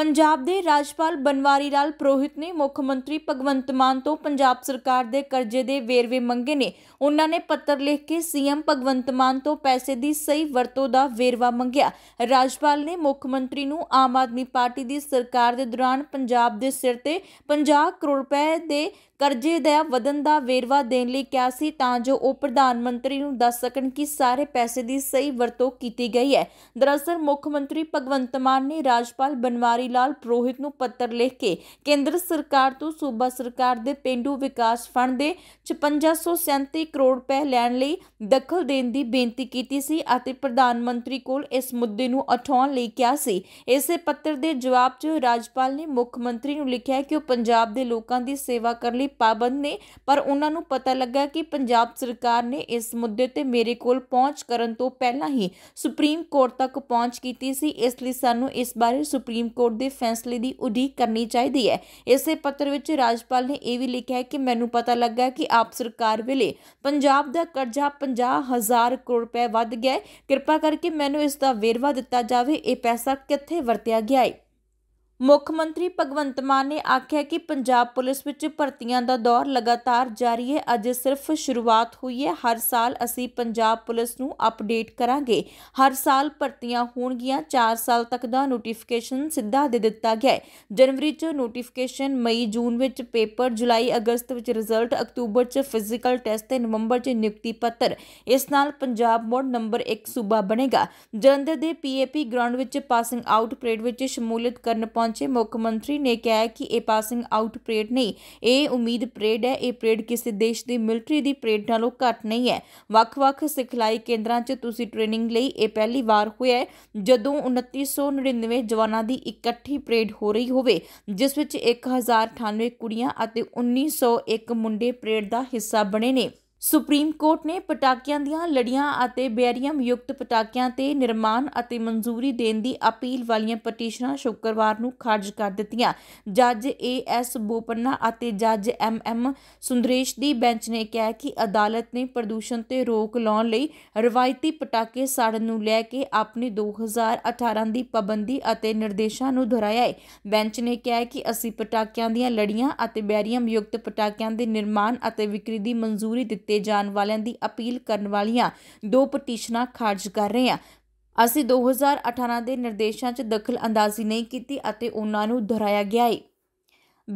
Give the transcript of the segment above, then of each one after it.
ਪੰਜਾਬ ਦੇ ਰਾਜਪਾਲ ਬਨਵਾਰੀ ਲਾਲ ਪ੍ਰੋਹਿਤ ਨੇ ਮੁੱਖ ਮੰਤਰੀ ਭਗਵੰਤ ਮਾਨ ਤੋਂ ਪੰਜਾਬ ਸਰਕਾਰ ਦੇ ਕਰਜ਼ੇ ਦੇ ਵੇਰਵੇ ਮੰਗੇ ਨੇ ਉਹਨਾਂ ਨੇ ਪੱਤਰ ਲਿਖ ਕੇ ਸੀਐਮ ਭਗਵੰਤ ਮਾਨ ਤੋਂ ਪੈਸੇ ਦੀ ਸਹੀ ਵਰਤੋਂ ਦਾ ਵੇਰਵਾ ਮੰਗਿਆ ਰਾਜਪਾਲ ਨੇ ਮੁੱਖ ਮੰਤਰੀ ਨੂੰ ਆਮ ਆਦਮੀ ਪਾਰਟੀ ਦੀ ਸਰਕਾਰ ਦੇ ਦੌਰਾਨ ਪੰਜਾਬ ਦੇ ਸਿਰ ਤੇ 50 ਕਰੋੜ ਰੁਪਏ ਦੇ ਕਰਜ਼ੇ ਦਾ ਵਧਨ ਦਾ ਵੇਰਵਾ ਦੇਣ ਲਈ ਕਿਹਾ ਸੀ ਤਾਂ ਜੋ ਉਹ ਪ੍ਰਧਾਨ ਮੰਤਰੀ ਨੂੰ ਦੱਸ ਸਕਣ ਕਿ ਸਾਰੇ ਪੈਸੇ ਦੀ ਸਹੀ ਵਰਤੋਂ ਕੀਤੀ ਗਈ ਹੈ ਦਰਅਸਲ ਮੁੱਖ ਮੰਤਰੀ ਭਗਵੰਤ ਮਾਨ ਨੇ ਰਾਜਪਾਲ ਬਨਵਾਰੀ ਲਾਲ ਪ੍ਰੋਹਿਤ ਨੂੰ ਪੱਤਰ ਲਿਖ ਕੇ ਕੇਂਦਰ ਸਰਕਾਰ ਤੋਂ ਸੂਬਾ ਸਰਕਾਰ ਦੇ ਪਿੰਡੂ ਵਿਕਾਸ ਫੰਡ ਦੇ 5537 ਕਰੋੜ ਰੁਪਏ ਲੈਣ ਲਈ ਦਖਲ ਦੇਣ ਦੀ ਬੇਨਤੀ ਕੀਤੀ ਸੀ ਅਤੇ ਪ੍ਰਧਾਨ ਮੰਤਰੀ ਕੋਲ ਇਸ ਮੁੱਦੇ ਨੂੰ ਉਠਾਉਣ ਲਈ ਕਿਹਾ ਸੀ ਇਸੇ ਪੱਤਰ ਦੇ ਜਵਾਬ 'ਚ ਰਾਜਪਾਲ ਨੇ ਮੁੱਖ ਮੰਤਰੀ ਨੂੰ ਲਿਖਿਆ ਕਿ ਉਹ ਪੰਜਾਬ ਦੇ ਲੋਕਾਂ ਦੀ ਸੇਵਾ ਕਰਨ ਲਈ ਪਾਬੰਦ ਨੇ ਪਰ ਉਹਨਾਂ ਨੂੰ ਪਤਾ ਲੱਗਾ ਕਿ ਪੰਜਾਬ ਸਰਕਾਰ ਨੇ ਇਸ ਮੁੱਦੇ ਤੇ ਮੇਰੇ ਕੋਲ ਪਹੁੰਚ ਕਰਨ ਤੋਂ ਪਹਿਲਾਂ ਹੀ ਸੁਪਰੀਮ ਕੋਰਟ ਤੱਕ ਪਹੁੰਚ ਕੀਤੀ ਸੀ ਇਸ ਲਈ ਸਾਨੂੰ ਇਸ ਬਾਰੇ ਸੁਪਰੀਮ ਕੋਰਟ ਦੇ ਫੈਸਲੇ ਦੀ ਉਡੀਕ ਕਰਨੀ ਚਾਹੀਦੀ ਹੈ ਇਸੇ ਪੱਤਰ ਵਿੱਚ ਰਾਜਪਾਲ ਨੇ ਇਹ ਵੀ ਲਿਖਿਆ ਹੈ ਕਿ ਮੈਨੂੰ ਪਤਾ ਲੱਗਾ ਕਿ ਆਪ ਸਰਕਾਰ ਵੇਲੇ ਪੰਜਾਬ ਦਾ ਕਰਜ਼ਾ 50000 ਕਰੋੜ ਰੁਪਏ ਵੱਧ ਗਿਆ ਕਿਰਪਾ ਕਰਕੇ ਮੈਨੂੰ ਇਸ ਦਾ ਵੇਰਵਾ ਦਿੱਤਾ ਜਾਵੇ ਇਹ ਪੈਸਾ ਕਿੱਥੇ ਵਰਤਿਆ ਗਿਆ ਹੈ ਮੁੱਖ ਮੰਤਰੀ ਭਗਵੰਤ ਮਾਨ ਨੇ ਆਖਿਆ ਕਿ ਪੰਜਾਬ ਪੁਲਿਸ ਵਿੱਚ ਭਰਤੀਆਂ ਦਾ ਦੌਰ ਲਗਾਤਾਰ ਜਾਰੀ ਹੈ ਅਜੇ ਸਿਰਫ ਸ਼ੁਰੂਆਤ ਹੋਈ ਹੈ ਹਰ ਸਾਲ ਅਸੀਂ ਪੰਜਾਬ ਪੁਲਿਸ ਨੂੰ ਅਪਡੇਟ ਕਰਾਂਗੇ ਹਰ ਸਾਲ ਭਰਤੀਆਂ ਹੋਣਗੀਆਂ 4 ਸਾਲ ਤੱਕ ਦਾ ਨੋਟੀਫਿਕੇਸ਼ਨ ਸਿੱਧਾ ਦੇ ਦਿੱਤਾ ਗਿਆ ਹੈ ਜਨਵਰੀ 'ਚ ਨੋਟੀਫਿਕੇਸ਼ਨ ਮਈ ਜੂਨ ਵਿੱਚ ਪੇਪਰ ਜੁਲਾਈ ਅਗਸਤ ਵਿੱਚ ਰਿਜ਼ਲਟ ਅਕਤੂਬਰ 'ਚ ਫਿਜ਼ੀਕਲ ਟੈਸਟ ਤੇ ਨਵੰਬਰ 'ਚ ਨਿਯੁਕਤੀ ਪੱਤਰ ਇਸ ਨਾਲ ਪੰਜਾਬ ਮੋੜ ਨੰਬਰ 1 ਸੂਬਾ ਬਣੇਗਾ ਜਲੰਧਰ ਦੇ ਪੀਏਪੀ ਗਰਾਊਂਡ ਵਿੱਚ ਪਾਸਿੰਗ ਆਊਟ ਪਰੇਡ ਵਿੱਚ ਸ਼ਮੂਲੀਅਤ ਕਰਨ ਪਹੁੰਚ ਪਹੁੰਚੇ ਮੁੱਖ ਮੰਤਰੀ ਨੇ ਕਿਹਾ ਕਿ ਇਹ ਪਾਸਿੰਗ ਆਊਟ ਪਰੇਡ ਨਹੀਂ ਇਹ ਉਮੀਦ ਪਰੇਡ ਹੈ ਇਹ ਪਰੇਡ ਕਿਸੇ ਦੇਸ਼ ਦੀ ਮਿਲਟਰੀ ਦੀ ਪਰੇਡ ਨਾਲੋਂ ਘੱਟ ਨਹੀਂ ਹੈ ਵੱਖ-ਵੱਖ ਸਿਖਲਾਈ ਕੇਂਦਰਾਂ 'ਚ ਤੁਸੀਂ ਟ੍ਰੇਨਿੰਗ ਲਈ ਇਹ ਪਹਿਲੀ ਵਾਰ ਹੋਇਆ ਹੈ ਜਦੋਂ 2999 ਜਵਾਨਾਂ ਦੀ ਇਕੱਠੀ ਪਰੇਡ ਹੋ ਰਹੀ ਹੋਵੇ ਜਿਸ ਵਿੱਚ 1098 ਕੁੜੀਆਂ ਅਤੇ 1901 ਮੁੰਡੇ ਪਰੇਡ ਦਾ ਹਿੱਸਾ ਬਣੇ ਨੇ ਸੁਪਰੀਮ ਕੋਰਟ ਨੇ ਪਟਾਕਿਆਂ ਦੀਆਂ ਲੜੀਆਂ ਅਤੇ ਬੈਰੀਅਮ ਯੁਕਤ ਪਟਾਕਿਆਂ ਤੇ ਨਿਰਮਾਣ ਅਤੇ ਮਨਜ਼ੂਰੀ ਦੇਣ ਦੀ ਅਪੀਲ ਵਾਲੀਆਂ ਪਟੀਸ਼ਨਾਂ ਸ਼ੁੱਕਰਵਾਰ ਨੂੰ ਖਾਰਜ ਕਰ ਦਿੱਤੀਆਂ ਜੱਜ ਏ ਐਸ ਬੋਪੰਨਾ ਅਤੇ ਜੱਜ ਐਮ ਐਮ ਸੁੰਦਰੇਸ਼ ਦੀ ਬੈਂਚ ਨੇ ਕਿਹਾ ਕਿ ਅਦਾਲਤ ਨੇ ਪ੍ਰਦੂਸ਼ਣ ਤੇ ਰੋਕ ਲਾਉਣ ਲਈ ਰਵਾਇਤੀ ਪਟਾਕੇ ਸਾੜਨ ਨੂੰ ਲੈ ਕੇ ਆਪਣੀ 2018 ਦੀ ਪਾਬੰਦੀ ਅਤੇ ਨਿਰਦੇਸ਼ਾਂ ਨੂੰ ਦੁਹਰਾਇਆ ਹੈ ਬੈਂਚ ਨੇ ਕਿਹਾ ਕਿ ਅਸੀਂ ਪਟਾਕਿਆਂ ਦੀਆਂ ਲੜੀਆਂ ਅਤੇ ਬੈਰੀਅਮ ਯੁਕਤ ਪਟਾਕਿਆਂ ਦੇ ਨਿਰਮਾਣ ਅਤੇ ਵਿਕਰੀ ਦੀ ਮਨਜ਼ੂਰੀ ਦਿੱਤੀ ਕੀਤੇ ਜਾਣ ਵਾਲਿਆਂ ਦੀ ਅਪੀਲ ਕਰਨ ਵਾਲੀਆਂ ਦੋ ਪਟੀਸ਼ਨਾਂ ਖਾਰਜ ਕਰ ਰਹੇ ਹਾਂ ਅਸੀਂ 2018 ਦੇ ਨਿਰਦੇਸ਼ਾਂ 'ਚ ਦਖਲ ਅੰਦਾਜ਼ੀ ਨਹੀਂ ਕੀਤੀ ਅਤੇ ਉਹਨਾਂ ਨੂੰ ਦੁਹਰਾਇਆ ਗਿਆ ਹੈ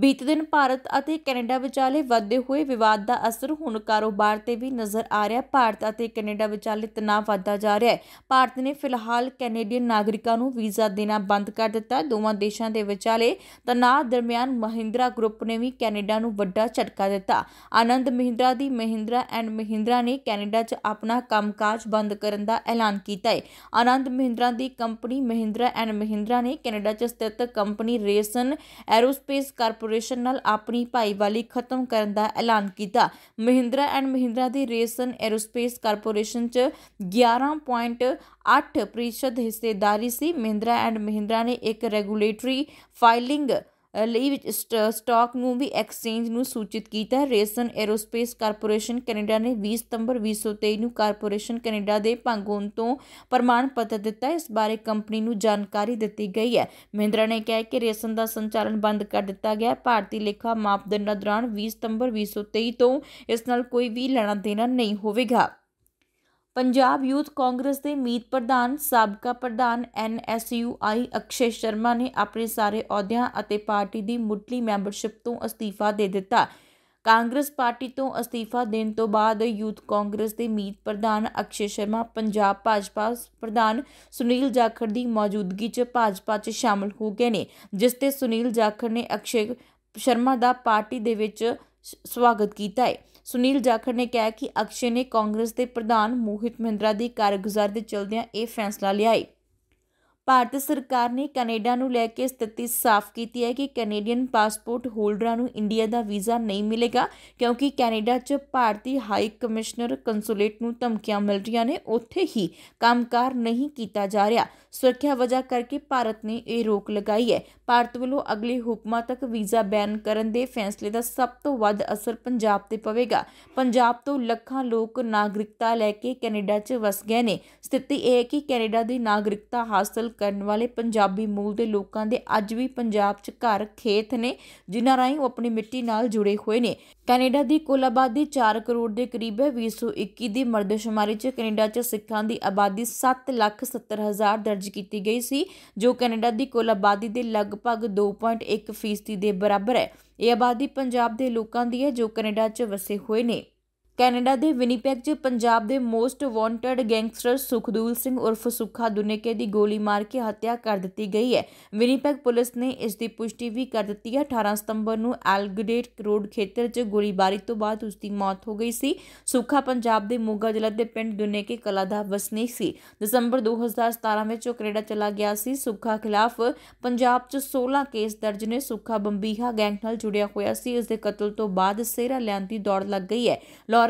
ਬੀਤੇ ਦਿਨ ਭਾਰਤ ਅਤੇ ਕੈਨੇਡਾ ਵਿਚਾਲੇ ਵੱਧਦੇ ਹੋਏ ਵਿਵਾਦ ਦਾ ਅਸਰ ਹੁਣ ਕਾਰੋਬਾਰ ਤੇ ਵੀ ਨਜ਼ਰ ਆ ਰਿਹਾ ਭਾਰਤ ਅਤੇ ਕੈਨੇਡਾ ਵਿਚਾਲੇ ਤਣਾਅ ਵਧਦਾ ਜਾ ਰਿਹਾ ਹੈ ਭਾਰਤ ਨੇ ਫਿਲਹਾਲ ਕੈਨੇਡੀਅਨ ਨਾਗਰਿਕਾਂ ਨੂੰ ਵੀਜ਼ਾ ਦੇਣਾ ਬੰਦ ਕਰ ਦਿੱਤਾ ਦੋਵਾਂ ਦੇਸ਼ਾਂ ਦੇ ਵਿਚਾਲੇ ਤਣਾਅ ਦਰਮਿਆਨ ਮਹਿੰਦਰਾ ਗਰੁੱਪ ਨੇ ਵੀ ਕੈਨੇਡਾ ਨੂੰ ਵੱਡਾ ਝਟਕਾ ਦਿੱਤਾ ਆਨੰਦ ਮਹਿੰਦਰਾ ਦੀ ਮਹਿੰਦਰਾ ਐਂਡ ਮਹਿੰਦਰਾ ਨੇ ਕੈਨੇਡਾ 'ਚ ਆਪਣਾ ਕੰਮਕਾਜ ਬੰਦ ਕਰਨ ਦਾ ਐਲਾਨ ਕੀਤਾ ਹੈ ਆਨੰਦ ਮਹਿੰਦਰਾ ਦੀ ਕੰਪਨੀ ਮਹਿੰਦਰਾ ਐਂਡ ਮਹਿੰਦਰਾ ਨੇ ਕੈਨੇਡਾ 'ਚ ਸਥਿਤ ਕੰਪਨੀ ਰੇਸਨ ਐਰੋਸਪੇਸ ਕਰ ਕਾਰਪੋਰੇਸ਼ਨ ਨਾਲ ਆਪਣੀ ਭਾਈਵਾਲੀ ਖਤਮ ਕਰਨ ਦਾ ਐਲਾਨ ਕੀਤਾ ਮਹਿੰਦਰਾ ਐਂਡ ਮਹਿੰਦਰਾ ਦੀ ਰੇਸਨ ਐਰੋਸਪੇਸ ਕਾਰਪੋਰੇਸ਼ਨ 'ਚ 11.8 ਪ੍ਰਤੀਸ਼ਤ ਹਿੱਸੇਦਾਰੀ ਸੀ ਮਹਿੰਦਰਾ ਐਂਡ ਮਹਿੰਦਰਾ ਨੇ ਇੱਕ ਰੈਗੂਲੇਟਰੀ ਫਾਈਲਿੰਗ ਲਈ ਸਟਾਕ ਨੂੰ ਵੀ ਐਕਸਚੇਂਜ ਨੂੰ ਸੂਚਿਤ ਕੀਤਾ ਰੇਸਨ ਐਰੋਸਪੇਸ ਕਾਰਪੋਰੇਸ਼ਨ ਕੈਨੇਡਾ ਨੇ 20 ਸਤੰਬਰ 2023 ਨੂੰ ਕਾਰਪੋਰੇਸ਼ਨ ਕੈਨੇਡਾ ਦੇ ਭੰਗੋਂ ਤੋਂ ਪ੍ਰਮਾਣ ਪੱਤਰ ਦਿੱਤਾ ਇਸ ਬਾਰੇ ਕੰਪਨੀ ਨੂੰ ਜਾਣਕਾਰੀ ਦਿੱਤੀ ਗਈ ਹੈ ਮਹਿੰਦਰਾ ਨੇ ਕਿਹਾ ਕਿ ਰੇਸਨ ਦਾ ਸੰਚਾਲਨ ਬੰਦ ਕਰ ਦਿੱਤਾ ਗਿਆ ਭਾਰਤੀ ਲੇਖਾ ਮਾਪਦੰਡਾਂ ਦੌਰਾਨ 20 ਸਤੰਬਰ 2023 ਤੋਂ ਇਸ ਨਾਲ ਕੋਈ ਵੀ ਲੈਣਾ ਦੇਣਾ ਨਹੀਂ ਹੋਵੇਗਾ ਪੰਜਾਬ ਯੂਥ ਕਾਂਗਰਸ ਦੇ ਮੀਤ ਪ੍ਰਧਾਨ ਸਾਬਕਾ ਪ੍ਰਧਾਨ ਐਨਐਸਯੂਆਈ ਅਕਸ਼ੇ ਸ਼ਰਮਾ ਨੇ ਆਪਣੇ ਸਾਰੇ ਅਹੁਦਿਆਂ ਅਤੇ ਪਾਰਟੀ ਦੀ ਮੁੱਢਲੀ ਮੈਂਬਰਸ਼ਿਪ ਤੋਂ ਅਸਤੀਫਾ ਦੇ ਦਿੱਤਾ ਕਾਂਗਰਸ ਪਾਰਟੀ ਤੋਂ ਅਸਤੀਫਾ ਦੇਣ ਤੋਂ ਬਾਅਦ ਯੂਥ ਕਾਂਗਰਸ ਦੇ ਮੀਤ ਪ੍ਰਧਾਨ ਅਕਸ਼ੇ ਸ਼ਰਮਾ ਪੰਜਾਬ ਭਾਜਪਾ ਪ੍ਰਧਾਨ ਸੁਨੀਲ ਜਾਖੜ ਦੀ ਮੌਜੂਦਗੀ 'ਚ ਭਾਜਪਾ 'ਚ ਸ਼ਾਮਲ ਹੋ ਗਏ ਨੇ ਜਿਸ ਤੇ ਸੁਨੀਲ ਜਾਖੜ ਨੇ ਅਕਸ਼ੇ ਸ਼ਰਮਾ ਦਾ ਪਾਰਟੀ ਦੇ ਵਿੱਚ ਸਵਾਗਤ ਕੀਤਾ ਹੈ ਸੁਨੀਲ ਜਾਖੜ ਨੇ ਕਿਹਾ ਕਿ ਅਕਸ਼ੇ ਨੇ ਕਾਂਗਰਸ ਦੇ ਪ੍ਰਧਾਨ ਮੋਹਿਤ ਮਹਿੰਦਰਾ ਦੀ ਕਾਰਗੁਜ਼ਾਰੀ ਦੇ ਚਲਦਿਆਂ ਇਹ ਫੈਸਲਾ ਲਿਆ ਹੈ ਭਾਰਤ ਸਰਕਾਰ ਨੇ ਕੈਨੇਡਾ ਨੂੰ ਲੈ ਕੇ ਸਥਿਤੀ ਸਾਫ਼ ਕੀਤੀ ਹੈ ਕਿ ਕੈਨੇਡੀਅਨ ਪਾਸਪੋਰਟ ਹੋਲਡਰਾਂ ਨੂੰ ਇੰਡੀਆ ਦਾ ਵੀਜ਼ਾ ਨਹੀਂ ਮਿਲੇਗਾ ਕਿਉਂਕਿ ਕੈਨੇਡਾ 'ਚ ਭਾਰਤੀ ਹਾਈ ਕਮਿਸ਼ਨਰ ਕੰਸੂਲੇਟ ਨੂੰ ਧਮਕੀਆਂ ਮਿਲ ਰਹੀਆਂ ਨੇ ਉੱਥੇ ਹੀ ਕੰਮਕਾਰ ਨਹੀਂ ਕੀਤਾ ਜਾ ਰਿਹਾ ਸੁਰੱਖਿਆ ਵਜ੍ਹਾ ਕਰਕੇ ਭਾਰਤ ਨੇ ਇਹ ਰੋਕ ਲਗਾਈ ਹੈ ਭਾਰਤ ਵੱਲੋਂ ਅਗਲੇ ਹੁਕਮਾਂ ਤੱਕ ਵੀਜ਼ਾ ਬੈਨ ਕਰਨ ਦੇ ਫੈਸਲੇ ਦਾ ਸਭ ਤੋਂ ਵੱਧ ਅਸਰ ਪੰਜਾਬ ਤੇ ਪਵੇਗਾ ਪੰਜਾਬ ਤੋਂ ਲੱਖਾਂ ਲੋਕ ਨਾਗਰਿਕਤਾ ਲੈ ਕੇ ਕੈਨੇਡਾ 'ਚ ਵਸ ਗਏ ਨੇ ਸਥਿਤੀ ਇਹ ਹੈ ਕਿ ਕੈਨੇਡਾ ਦੀ ਨਾਗਰਿਕਤਾ ਹਾਸਲ ਕਰਨ ਵਾਲੇ ਪੰਜਾਬੀ ਮੂਲ ਦੇ ਲੋਕਾਂ ਦੇ ਅੱਜ ਵੀ ਪੰਜਾਬ 'ਚ ਘਰ ਖੇਤ ਨੇ ਜਿਨ੍ਹਾਂ ਰਾਹੀਂ ਉਹ ਆਪਣੀ ਮਿੱਟੀ ਨਾਲ ਜੁੜੇ ਹੋਏ ਨੇ ਕੈਨੇਡਾ ਦੀ ਕੁੱਲ ਆਬਾਦੀ 4 ਕਰੋੜ ਦੇ ਕਰੀਬ ਹੈ 2021 ਦੀ ਮਰਦਸ਼ੁਮਾਰੀ 'ਚ ਕੈਨੇਡਾ 'ਚ ਸਿੱਖਾਂ ਦੀ ਆਬਾਦੀ 7 ਲੱਖ 70 ਹਜ਼ਾਰ ਦਰਜ ਕੀਤੀ ਗਈ ਸੀ ਜੋ ਕੈਨੇਡਾ ਦੀ ਕੁੱਲ ਆਬਾਦੀ ਦੇ ਲਗਭਗ 2.1 ਫੀਸਦੀ ਦੇ ਬਰਾਬਰ ਹੈ ਇਹ ਆਬਾਦੀ ਪੰਜਾਬ ਦੇ ਲੋਕਾਂ ਦੀ ਹੈ ਜੋ ਕੈਨੇਡਾ 'ਚ ਵਸੇ ਹੋਏ ਨੇ ਕੈਨੇਡਾ ਦੇ ਵਿਨੀਪੈਗ 'ਚ ਪੰਜਾਬ ਦੇ most wanted gangster Sukhdool Singh ਉਰਫ ਸੁੱਖਾ ਦੁਨੇਕੇ ਦੀ ਗੋਲੀ ਮਾਰ ਕੇ ਹੱਤਿਆ ਕਰ ਦਿੱਤੀ ਗਈ ਹੈ ਵਿਨੀਪੈਗ ਪੁਲਿਸ ਨੇ ਇਸ ਦੀ ਪੁਸ਼ਟੀ ਵੀ ਕਰ ਦਿੱਤੀ ਹੈ 18 ਸਤੰਬਰ ਨੂੰ ਐਲਗਡੇਟ ਰੋਡ ਖੇਤਰ 'ਚ ਗੋਲੀਬਾਰੀ ਤੋਂ ਬਾਅਦ ਉਸ ਦੀ ਮੌਤ ਹੋ ਗਈ ਸੀ ਸੁੱਖਾ ਪੰਜਾਬ ਦੇ ਮੋਗਾ ਜ਼ਿਲ੍ਹੇ ਦੇ ਪਿੰਡ ਦੁਨੇਕੇ ਕਲਾ ਦਾ ਵਸਨੀਕ ਸੀ ਦਸੰਬਰ 2017 ਵਿੱਚ ਉਹ ਕੈਨੇਡਾ ਚਲਾ ਗਿਆ ਸੀ ਸੁੱਖਾ ਖਿਲਾਫ ਪੰਜਾਬ 'ਚ 16 ਕੇਸ ਦਰਜ ਨੇ ਸੁੱਖਾ ਬੰਬੀਹਾ ਗੈਂਗ ਨਾਲ ਜੁੜਿਆ ਹੋਇਆ ਸੀ ਉਸ ਦੇ ਕਤਲ ਤੋਂ ਬਾਅਦ ਸੇਰਾ ਲੈਣ ਦੀ ਦੌੜ ਲੱਗ ਗਈ ਹੈ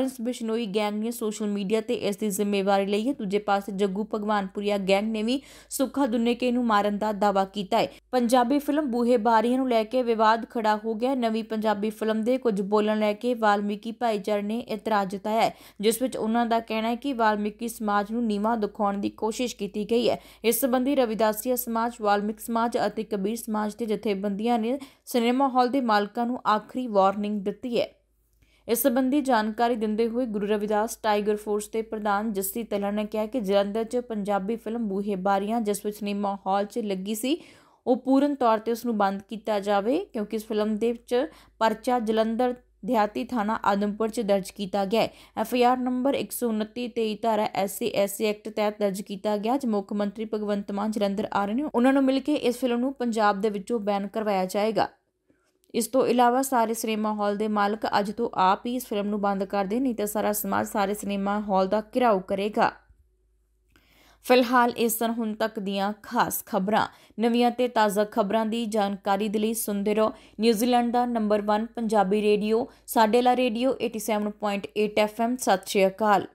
ਲਾਰੈਂਸ ਬਿਸ਼ਨੋਈ ਗੈਂਗ ਨੇ ਸੋਸ਼ਲ ਮੀਡੀਆ ਤੇ ਇਸ ਦੀ ਜ਼ਿੰਮੇਵਾਰੀ ਲਈ ਹੈ ਦੂਜੇ ਪਾਸੇ ਜੱਗੂ ਭਗਵਾਨਪੁਰੀਆ ਗੈਂਗ ਨੇ ਵੀ ਸੁੱਖਾ ਦੁੰਨੇਕੇ ਨੂੰ ਮਾਰਨ ਦਾ ਦਾਵਾ ਕੀਤਾ ਹੈ ਪੰਜਾਬੀ ਫਿਲਮ ਬੂਹੇ ਬਾਰੀਆਂ ਨੂੰ ਲੈ ਕੇ ਵਿਵਾਦ ਖੜਾ ਹੋ ਗਿਆ ਨਵੀਂ ਪੰਜਾਬੀ ਫਿਲਮ ਦੇ ਕੁਝ ਬੋਲਣ ਲੈ ਕੇ ਵਾਲਮੀਕੀ ਭਾਈਚਾਰੇ ਨੇ ਇਤਰਾਜ਼ ਜਤਾਇਆ ਹੈ ਜਿਸ ਵਿੱਚ ਉਹਨਾਂ ਦਾ ਕਹਿਣਾ ਹੈ ਕਿ ਵਾਲਮੀਕੀ ਸਮਾਜ ਨੂੰ ਨੀਵਾ ਦਿਖਾਉਣ ਦੀ ਕੋਸ਼ਿਸ਼ ਕੀਤੀ ਗਈ ਹੈ ਇਸ ਸੰਬੰਧੀ ਰਵਿਦਾਸੀਆ ਸਮਾਜ ਵਾਲਮਿਕ ਸਮਾਜ ਅਤੇ ਕਬੀਰ ਸਮਾਜ ਦੇ ਜਥੇਬੰਦੀਆਂ ਨੇ ਸਿਨੇਮਾ ਹਾਲ ਦੇ ਮਾਲਕਾਂ ਨੂੰ ਆਖਰੀ ਵਾਰਨਿੰਗ ਦਿੱਤੀ ਹੈ ਇਸ ਸੰਬੰਧੀ ਜਾਣਕਾਰੀ ਦਿੰਦੇ ਹੋਏ ਗੁਰੂ ਰਵਿਦਾਸ ਟਾਈਗਰ ਫੋਰਸ ਦੇ ਪ੍ਰਧਾਨ ਜਸਤੀ ਤਲਣ ਨੇ ਕਿਹਾ ਕਿ ਜਲੰਧਰ 'ਚ ਪੰਜਾਬੀ ਫਿਲਮ ਬੂਹੇ ਬਾਰੀਆਂ ਜਿਸ ਵਿੱਚ ਸਿਨੇਮਾ ਹਾਲ 'ਚ ਲੱਗੀ ਸੀ ਉਹ ਪੂਰਨ ਤੌਰ ਤੇ ਉਸ ਨੂੰ ਬੰਦ ਕੀਤਾ ਜਾਵੇ ਕਿਉਂਕਿ ਇਸ ਫਿਲਮ ਦੇ ਵਿੱਚ ਪਰਚਾ ਜਲੰਧਰ ਦਿਹਾਤੀ ਥਾਣਾ ਆਦਮਪੁਰ 'ਚ ਦਰਜ ਕੀਤਾ ਗਿਆ ਐਫ ਆਈ ਆਰ ਨੰਬਰ 129 23 ਧਾਰਾ ਐਸਸੀ ਐਸਸੀ ਐਕਟ ਤਹਿਤ ਦਰਜ ਕੀਤਾ ਗਿਆ ਜ ਮੁੱਖ ਮੰਤਰੀ ਭਗਵੰਤ ਮਾਨ ਜਲੰਧਰ ਆ ਰਹੇ ਨੇ ਉਹਨਾਂ ਨੂੰ ਮਿਲ ਕੇ ਇਸ ਫਿਲਮ ਨੂੰ ਪੰਜਾਬ ਦੇ ਵਿੱਚੋਂ ਬੈਨ ਕਰਵਾਇਆ ਜਾਏਗਾ ਇਸ ਤੋਂ ਇਲਾਵਾ ਸਾਰੇ ਸਿਨੇਮਾ ਹਾਲ ਦੇ ਮਾਲਕ ਅੱਜ ਤੋਂ ਆਪ ਹੀ ਇਸ ਫਿਲਮ ਨੂੰ ਬੰਦ ਕਰ ਦੇ ਨਹੀਂ ਤਾਂ ਸਾਰਾ ਸਮਾਜ ਸਾਰੇ ਸਿਨੇਮਾ ਹਾਲ ਦਾ ਘਿਰਾਓ ਕਰੇਗਾ ਫਿਲਹਾਲ ਇਸ ਤਰ੍ਹਾਂ ਹੁਣ ਤੱਕ ਦੀਆਂ ਖਾਸ ਖਬਰਾਂ ਨਵੀਆਂ ਤੇ ਤਾਜ਼ਾ ਖਬਰਾਂ ਦੀ ਜਾਣਕਾਰੀ ਦੇ ਲਈ ਸੁਣਦੇ ਰਹੋ ਨਿਊਜ਼ੀਲੈਂਡ ਦਾ ਨੰਬਰ 1 ਪੰਜਾਬੀ ਰੇਡੀਓ ਸਾਡੇਲਾ ਰੇਡੀਓ 87.8 FM ਸਤਿ ਸ਼੍ਰੀ ਅਕਾਲ